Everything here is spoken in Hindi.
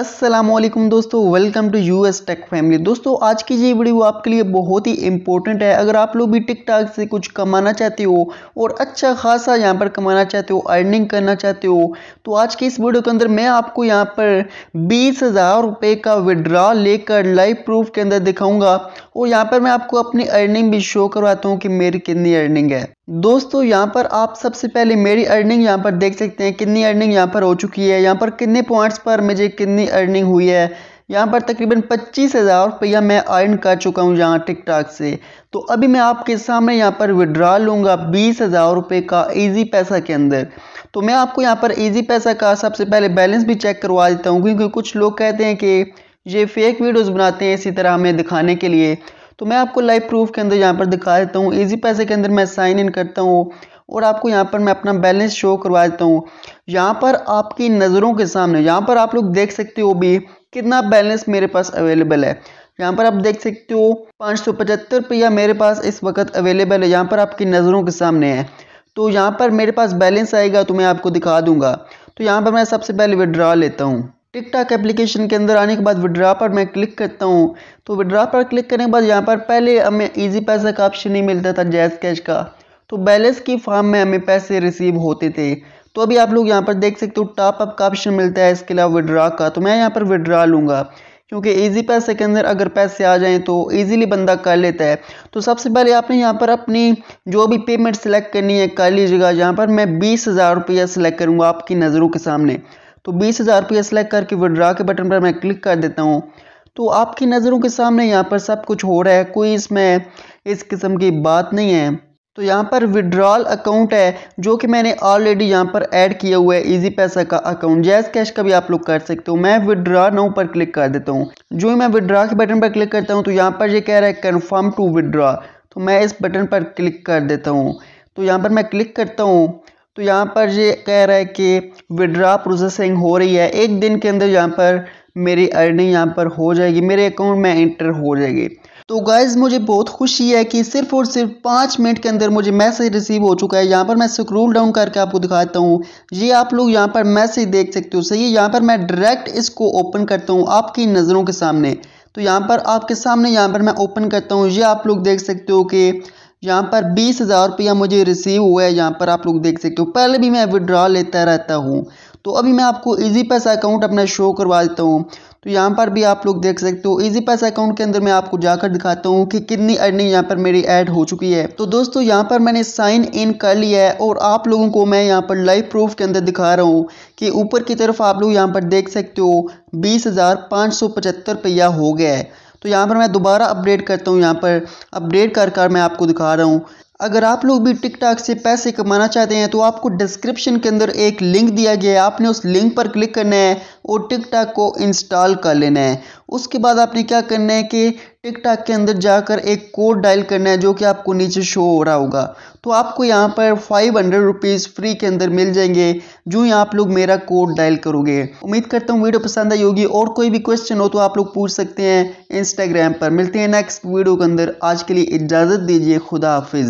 असलम दोस्तों welcome to U S tech family दोस्तों आज की ये वीडियो आपके लिए बहुत ही इंपॉर्टेंट है अगर आप लोग भी टिकटॉक से कुछ कमाना चाहते हो और अच्छा खासा यहाँ पर कमाना चाहते हो अर्निंग करना चाहते हो तो आज की इस वीडियो के अंदर मैं आपको यहाँ पर बीस हज़ार रुपये का विड्रॉ लेकर लाइव प्रूफ के अंदर दिखाऊँगा और यहाँ पर मैं आपको अपनी अर्निंग भी शो करवाता हूँ कि मेरी कितनी अर्निंग है दोस्तों यहाँ पर आप सबसे पहले मेरी अर्निंग यहाँ पर देख सकते हैं कितनी अर्निंग यहाँ पर हो चुकी है यहाँ पर कितने पॉइंट्स पर मुझे कितनी अर्निंग हुई है यहाँ पर तकरीबन पच्चीस हज़ार रुपया मैं अर्न कर चुका हूँ यहाँ टिकटॉक से तो अभी मैं आपके सामने यहाँ पर विड्रा लूँगा बीस हज़ार रुपये का इजी पैसा के अंदर तो मैं आपको यहाँ पर इजी पैसा का सबसे पहले बैलेंस भी चेक करवा देता हूँ क्योंकि कुछ लोग कहते हैं कि ये फेक वीडियोज़ बनाते हैं इसी तरह हमें दिखाने के लिए तो मैं आपको लाइव प्रूफ के अंदर यहाँ पर दिखा देता हूँ ईजी पैसे के अंदर मैं साइन इन करता हूँ और आपको यहाँ पर मैं अपना बैलेंस शो करवा देता हूँ यहाँ पर आपकी नज़रों के सामने यहाँ पर आप लोग देख सकते हो भी कितना बैलेंस मेरे पास अवेलेबल है यहाँ पर आप देख सकते हो पाँच सौ पचहत्तर रुपया मेरे पास इस वक्त अवेलेबल है यहाँ पर आपकी नज़रों के सामने है तो यहाँ पर मेरे पास बैलेंस आएगा तो मैं आपको दिखा दूंगा तो यहाँ पर मैं सबसे पहले विड्रा लेता हूँ टिकटॉक एप्लीकेशन के अंदर आने के बाद विड्रा पर मैं क्लिक करता हूँ तो विड्रा पर क्लिक करने के बाद यहाँ पर पहले हमें ईजी पैसा का ऑप्शन नहीं मिलता था जैस कैश का तो बैलेंस की फॉर्म में हमें पैसे रिसीव होते थे तो अभी आप लोग यहाँ पर देख सकते हो टॉप अप का ऑप्शन मिलता है इसके अलावा विड्रा का तो मैं यहाँ पर विड्रा लूँगा क्योंकि ईजी पैसे के अंदर अगर पैसे आ जाएँ तो ईजीली बंदा कर लेता है तो सबसे पहले आपने यहाँ पर अपनी जो भी पेमेंट सेलेक्ट करनी है कर लीजिएगा यहाँ पर मैं बीस हज़ार रुपया सेलेक्ट करूँगा आपकी नज़रों के सामने तो बीस हज़ार रुपया सेलेक्ट करके विड्रा के बटन पर मैं क्लिक कर देता हूँ तो आपकी नज़रों के सामने यहाँ पर सब कुछ हो रहा है कोई इसमें इस किस्म की बात नहीं है तो यहाँ पर विड्रॉल अकाउंट है जो कि मैंने ऑलरेडी यहाँ पर ऐड किया हुआ है इजी पैसा का अकाउंट जैस कैश का भी आप लोग कर सकते हो मैं विड्रा नाउ पर क्लिक कर देता हूँ जो ही मैं विड्रॉ के बटन पर क्लिक करता हूँ तो यहाँ पर ये कह रहा है कन्फर्म टू विड्रा तो मैं इस बटन पर क्लिक कर देता हूँ तो यहाँ पर मैं क्लिक करता हूँ तो यहाँ पर ये कह रहा है कि विड्रा प्रोसेसिंग हो रही है एक दिन के अंदर यहाँ पर मेरी अर्निंग यहाँ पर हो जाएगी मेरे अकाउंट में एंटर हो जाएगी तो गाइज़ मुझे बहुत खुशी है कि सिर्फ और सिर्फ पाँच मिनट के अंदर मुझे मैसेज रिसीव हो चुका है यहाँ पर मैं स्क्रोल डाउन करके आपको दिखाता हूँ ये आप लोग यहाँ पर मैसेज देख सकते हो सही है यहाँ पर मैं डायरेक्ट इसको ओपन करता हूँ आपकी नज़रों के सामने तो यहाँ पर आपके सामने यहाँ पर मैं ओपन करता हूँ ये आप लोग देख सकते हो कि यहाँ पर बीस हज़ार रुपया मुझे रिसीव हुआ है यहाँ पर आप लोग देख सकते हो पहले भी मैं विड्रॉ लेता रहता हूँ तो अभी मैं आपको इजी पैसा अकाउंट अपना शो करवा देता हूँ तो यहाँ पर भी आप लोग देख सकते हो इजी पैसा अकाउंट के अंदर मैं आपको जाकर दिखाता हूँ कि कितनी अर्निंग यहाँ पर मेरी ऐड हो चुकी है तो दोस्तों यहाँ पर मैंने साइन इन कर लिया है और आप लोगों को मैं यहाँ पर लाइव प्रूफ के अंदर दिखा रहा हूँ कि ऊपर की तरफ आप लोग यहाँ पर देख सकते हो बीस हज़ार पाँच सौ पचहत्तर रुपया हो गया है तो यहाँ पर मैं दोबारा अपडेट करता हूँ यहाँ पर अपडेट कर कर मैं आपको दिखा रहा हूँ अगर आप लोग भी टिकटॉक से पैसे कमाना चाहते हैं तो आपको डिस्क्रिप्शन के अंदर एक लिंक दिया गया है आपने उस लिंक पर क्लिक करना है और टिकटॉक को इंस्टॉल कर लेना है उसके बाद आपने क्या करना है कि टिकटॉक के अंदर जाकर एक कोड डायल करना है जो कि आपको नीचे शो हो रहा होगा तो आपको यहाँ पर फाइव हंड्रेड रुपीज़ फ्री के अंदर मिल जाएंगे जो ही आप लोग मेरा कोड डायल करोगे उम्मीद करता हूँ वीडियो पसंद आई होगी और कोई भी क्वेश्चन हो तो आप लोग पूछ सकते हैं इंस्टाग्राम पर मिलते हैं नेक्स्ट वीडियो के अंदर आज के लिए इजाज़त दीजिए खुदा हाफिज़